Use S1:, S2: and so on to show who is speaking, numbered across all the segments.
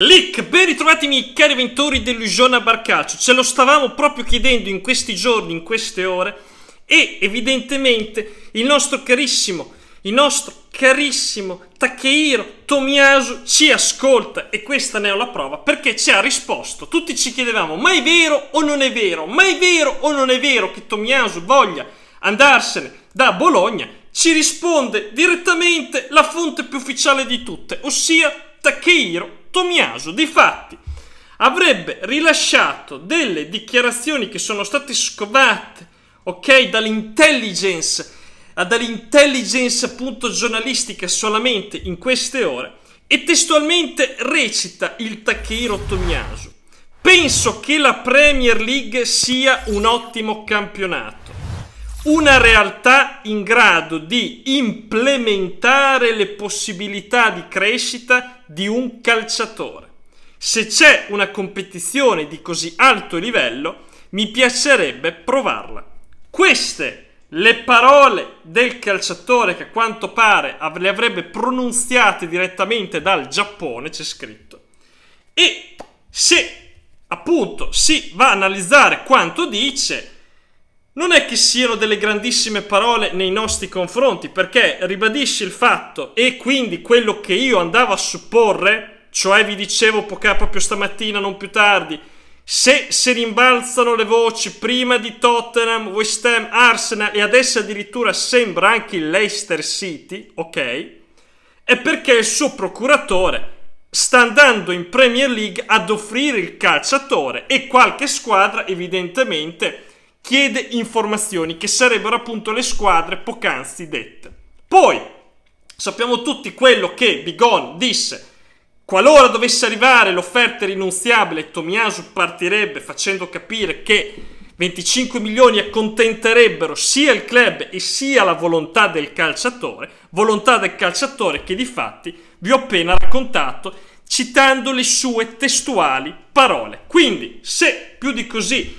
S1: Lick, ben ritrovati miei cari ventori dell'Usione Barcaccio, ce lo stavamo proprio chiedendo in questi giorni, in queste ore e evidentemente il nostro carissimo, il nostro carissimo Takehiro Tomiyasu ci ascolta e questa ne è la prova perché ci ha risposto, tutti ci chiedevamo ma è vero o non è vero, ma è vero o non è vero che Tomiyasu voglia andarsene da Bologna, ci risponde direttamente la fonte più ufficiale di tutte, ossia Takehiro Tomiaso, di fatti, avrebbe rilasciato delle dichiarazioni che sono state scovate, ok, dall'intelligence, dall'intelligence appunto giornalistica solamente in queste ore, e testualmente recita il Takehiro Tomiaso. Penso che la Premier League sia un ottimo campionato, una realtà in grado di implementare le possibilità di crescita di un calciatore. Se c'è una competizione di così alto livello, mi piacerebbe provarla. Queste le parole del calciatore che a quanto pare le avrebbe pronunziate direttamente dal Giappone, c'è scritto. E se appunto si va a analizzare quanto dice, non è che siano delle grandissime parole nei nostri confronti, perché ribadisci il fatto e quindi quello che io andavo a supporre, cioè vi dicevo proprio stamattina, non più tardi, se si rimbalzano le voci prima di Tottenham, West Ham, Arsenal e adesso addirittura sembra anche il Leicester City, ok? È perché il suo procuratore sta andando in Premier League ad offrire il calciatore e qualche squadra evidentemente chiede informazioni che sarebbero appunto le squadre poc'anzi dette. Poi sappiamo tutti quello che Bigon disse. Qualora dovesse arrivare l'offerta rinunziabile, Tomiasu partirebbe facendo capire che 25 milioni accontenterebbero sia il club e sia la volontà del calciatore, volontà del calciatore che di fatti vi ho appena raccontato citando le sue testuali parole. Quindi, se più di così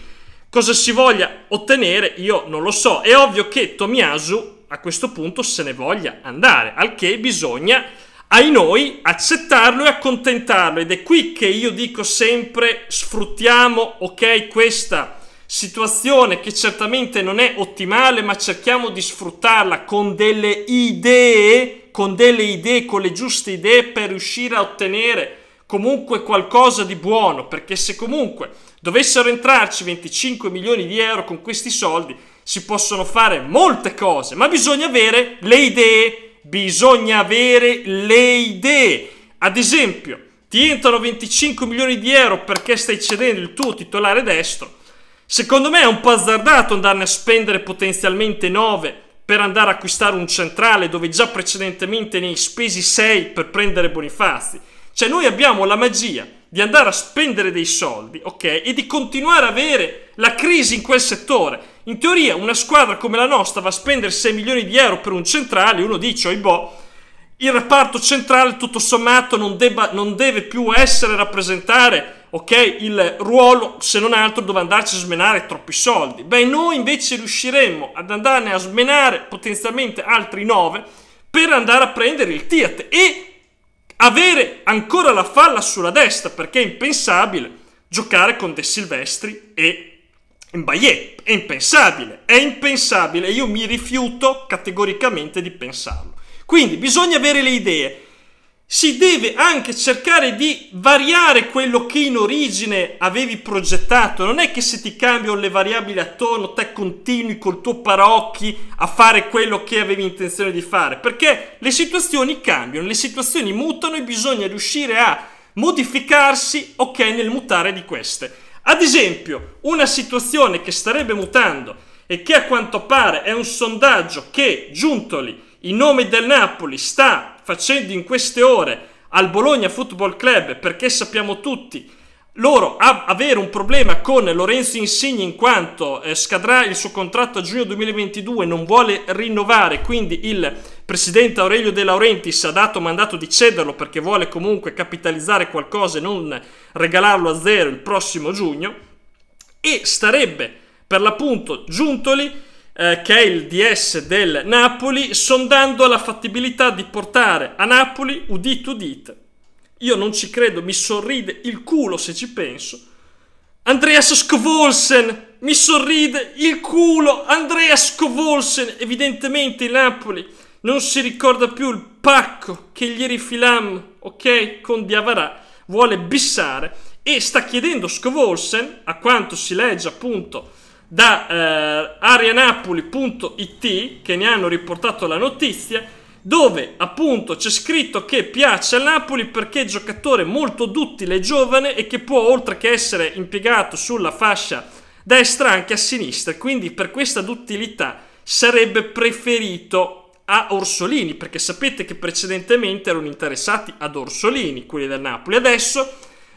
S1: Cosa si voglia ottenere io non lo so. È ovvio che Tomiasu a questo punto se ne voglia andare, al che bisogna ai noi accettarlo e accontentarlo ed è qui che io dico sempre sfruttiamo ok questa situazione che certamente non è ottimale ma cerchiamo di sfruttarla con delle idee con delle idee con le giuste idee per riuscire a ottenere comunque qualcosa di buono, perché se comunque dovessero entrarci 25 milioni di euro con questi soldi, si possono fare molte cose, ma bisogna avere le idee, bisogna avere le idee. Ad esempio, ti entrano 25 milioni di euro perché stai cedendo il tuo titolare destro. Secondo me è un po' azzardato andarne a spendere potenzialmente 9 per andare a acquistare un centrale dove già precedentemente ne hai spesi 6 per prendere Bonifazi. Cioè noi abbiamo la magia di andare a spendere dei soldi, ok? E di continuare a avere la crisi in quel settore. In teoria una squadra come la nostra va a spendere 6 milioni di euro per un centrale, uno dice, oi boh, il reparto centrale tutto sommato non, debba, non deve più essere rappresentare, ok? Il ruolo, se non altro, dove andarci a smenare troppi soldi. Beh, noi invece riusciremmo ad andarne a smenare potenzialmente altri 9 per andare a prendere il Tiat e avere ancora la falla sulla destra perché è impensabile giocare con De Silvestri e Mbaye. È impensabile, è impensabile. Io mi rifiuto categoricamente di pensarlo. Quindi bisogna avere le idee si deve anche cercare di variare quello che in origine avevi progettato. Non è che se ti cambiano le variabili attorno, te continui col tuo paraocchi a fare quello che avevi intenzione di fare, perché le situazioni cambiano, le situazioni mutano e bisogna riuscire a modificarsi, ok, nel mutare di queste. Ad esempio, una situazione che starebbe mutando e che a quanto pare è un sondaggio che Giuntoli, in nome del Napoli, sta facendo in queste ore al Bologna Football Club perché sappiamo tutti loro avere un problema con Lorenzo Insigne in quanto eh, scadrà il suo contratto a giugno 2022 non vuole rinnovare quindi il presidente Aurelio De Laurentiis ha dato mandato di cederlo perché vuole comunque capitalizzare qualcosa e non regalarlo a zero il prossimo giugno e starebbe per l'appunto Giuntoli eh, che è il DS del Napoli, sondando la fattibilità di portare a Napoli, udito udite, io non ci credo, mi sorride il culo se ci penso, Andreas Scovolsen, mi sorride il culo, Andreas Scovolsen, evidentemente il Napoli non si ricorda più il pacco che gli rifilammo, ok, con Diavarà, vuole bissare e sta chiedendo Scovolsen, a quanto si legge appunto da eh, arianapoli.it che ne hanno riportato la notizia dove appunto c'è scritto che piace al Napoli perché è giocatore molto duttile e giovane e che può oltre che essere impiegato sulla fascia destra anche a sinistra quindi per questa duttilità sarebbe preferito a Orsolini perché sapete che precedentemente erano interessati ad Orsolini quelli del Napoli adesso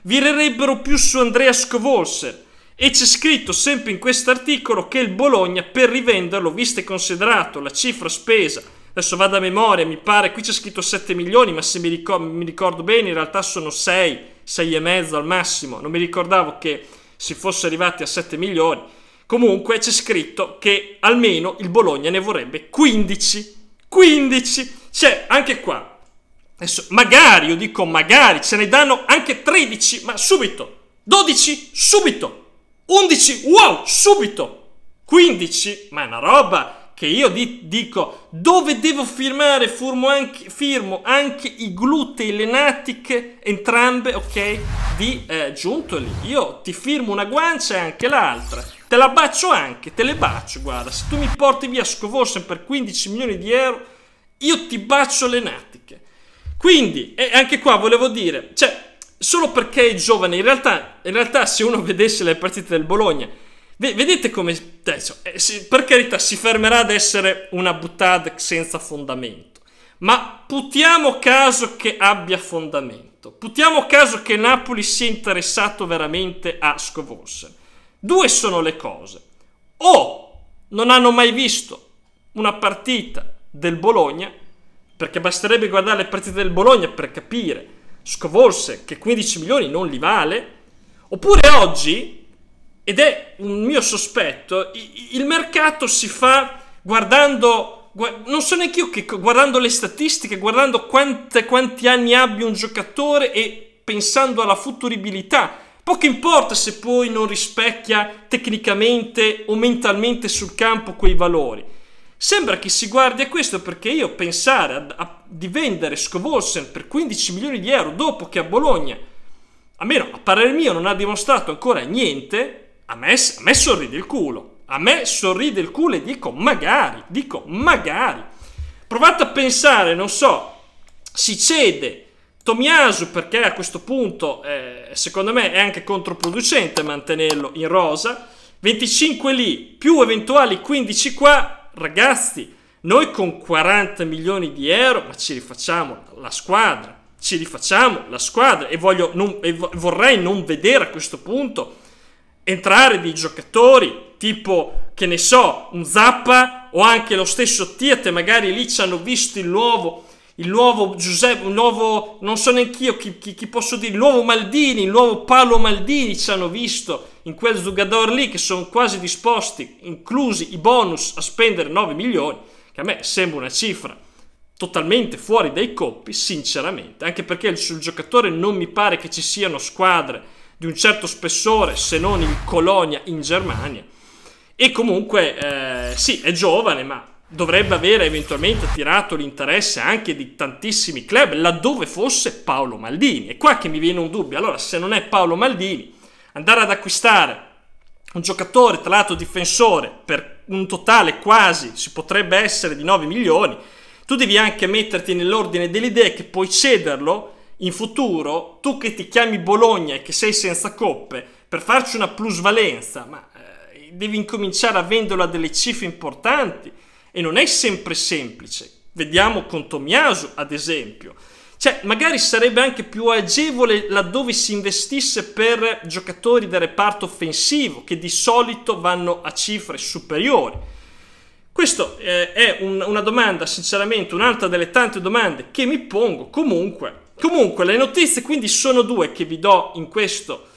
S1: virerebbero più su Andrea Scovolser e c'è scritto sempre in questo articolo che il Bologna per rivenderlo, visto e considerato la cifra spesa, adesso vado a memoria, mi pare, qui c'è scritto 7 milioni, ma se mi ricordo, mi ricordo bene in realtà sono 6, 6 e mezzo al massimo, non mi ricordavo che si fosse arrivati a 7 milioni. Comunque c'è scritto che almeno il Bologna ne vorrebbe 15. 15! Cioè, anche qua, Adesso, magari, io dico magari, ce ne danno anche 13, ma subito. 12, subito. 11, wow, subito! 15, ma è una roba che io di, dico, dove devo firmare? Firmo anche, firmo anche i glutei, le natiche, entrambe, ok, di eh, Giuntoli. Io ti firmo una guancia e anche l'altra. Te la bacio anche, te le bacio, guarda. Se tu mi porti via Scovorsen per 15 milioni di euro, io ti bacio le natiche. Quindi, e anche qua volevo dire, cioè, solo perché è giovane. In realtà, in realtà se uno vedesse le partite del Bologna, vedete come. Adesso, cioè, eh, per carità, si fermerà ad essere una buttad senza fondamento. Ma putiamo caso che abbia fondamento. Putiamo caso che Napoli sia interessato veramente a Scovolsen. Due sono le cose. O non hanno mai visto una partita del Bologna, perché basterebbe guardare le partite del Bologna per capire scovolse che 15 milioni non li vale, oppure oggi, ed è un mio sospetto, il mercato si fa guardando, non so neanche io che guardando le statistiche, guardando quante, quanti anni abbia un giocatore e pensando alla futuribilità. Poco importa se poi non rispecchia tecnicamente o mentalmente sul campo quei valori. Sembra che si guardi a questo perché io pensare a, a di vendere Scovolsen per 15 milioni di euro dopo che a Bologna, a meno a parer mio, non ha dimostrato ancora niente, a me, a me sorride il culo. A me sorride il culo e dico magari, dico magari. Provate a pensare, non so, si cede Tomiasu perché a questo punto eh, secondo me è anche controproducente mantenerlo in rosa. 25 lì più eventuali 15 qua, ragazzi. Noi con 40 milioni di euro, ma ci rifacciamo la squadra, ci rifacciamo la squadra e, non, e vorrei non vedere a questo punto entrare dei giocatori tipo, che ne so, un Zappa o anche lo stesso Tiate, magari lì ci hanno visto il nuovo il nuovo Giuseppe, il nuovo, non so neanch'io chi, chi, chi, posso dire, il nuovo Maldini, il nuovo Paolo Maldini ci hanno visto in quel Zugador lì che sono quasi disposti, inclusi i bonus, a spendere 9 milioni che a me sembra una cifra totalmente fuori dai coppi, sinceramente, anche perché sul giocatore non mi pare che ci siano squadre di un certo spessore se non in Colonia in Germania. E comunque eh, sì, è giovane, ma dovrebbe avere eventualmente attirato l'interesse anche di tantissimi club laddove fosse Paolo Maldini. E qua che mi viene un dubbio. Allora, se non è Paolo Maldini, andare ad acquistare un giocatore tra l'altro difensore per un totale quasi si potrebbe essere di 9 milioni, tu devi anche metterti nell'ordine delle idee che puoi cederlo in futuro, tu che ti chiami Bologna e che sei senza coppe, per farci una plusvalenza, ma eh, devi incominciare a venderlo a delle cifre importanti e non è sempre semplice. Vediamo con Tomiasu, ad esempio. Cioè, magari sarebbe anche più agevole laddove si investisse per giocatori del reparto offensivo, che di solito vanno a cifre superiori. Questa eh, è un, una domanda, sinceramente, un'altra delle tante domande che mi pongo. Comunque, comunque, le notizie quindi sono due che vi do in questo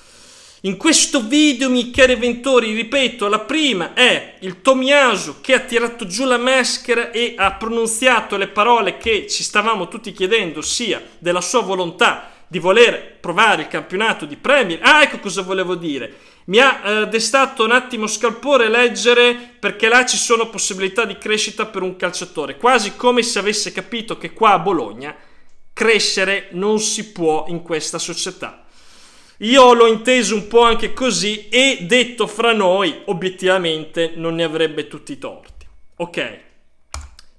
S1: in questo video, miei cari ventori, ripeto, la prima è il Tomiasu che ha tirato giù la maschera e ha pronunziato le parole che ci stavamo tutti chiedendo, ossia della sua volontà di voler provare il campionato di Premier. Ah, ecco cosa volevo dire. Mi ha eh, destato un attimo scalpore leggere perché là ci sono possibilità di crescita per un calciatore, quasi come se avesse capito che qua a Bologna crescere non si può in questa società. Io l'ho inteso un po' anche così e detto fra noi, obiettivamente, non ne avrebbe tutti i torti. Ok.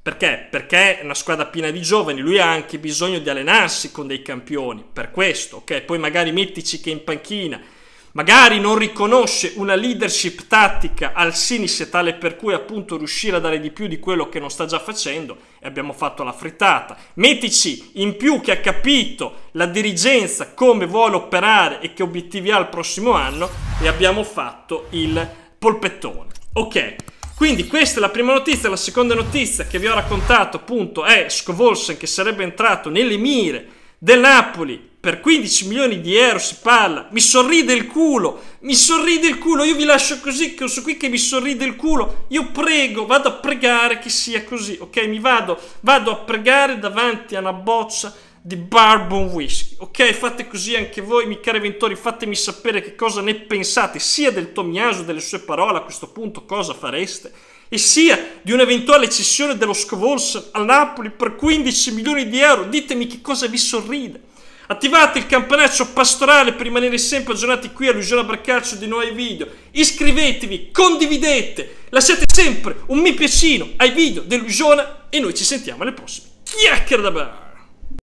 S1: Perché? Perché è una squadra piena di giovani, lui ha anche bisogno di allenarsi con dei campioni, per questo, ok? Poi magari mettici che in panchina magari non riconosce una leadership tattica al sinistro tale per cui appunto riuscire a dare di più di quello che non sta già facendo e abbiamo fatto la frittata. Mettici in più che ha capito la dirigenza come vuole operare e che obiettivi ha il prossimo anno e abbiamo fatto il polpettone. Ok. Quindi questa è la prima notizia, la seconda notizia che vi ho raccontato appunto è Scovolsen che sarebbe entrato nelle mire del Napoli per 15 milioni di euro si parla, mi sorride il culo, mi sorride il culo, io vi lascio così, che sono qui che mi sorride il culo, io prego, vado a pregare che sia così, ok? Mi vado, vado a pregare davanti a una boccia di Barbon whisky, ok? Fate così anche voi, miei cari ventori, fatemi sapere che cosa ne pensate, sia del Tomiaso, delle sue parole, a questo punto cosa fareste? e sia di un'eventuale cessione dello Scovols al Napoli per 15 milioni di euro. Ditemi che cosa vi sorride. Attivate il campanaccio pastorale per rimanere sempre aggiornati qui all'Usiola Barcaccio di nuovi video. Iscrivetevi, condividete, lasciate sempre un mi piacino ai video dell'Usiona e noi ci sentiamo alle prossime. Chiacchiere da bar!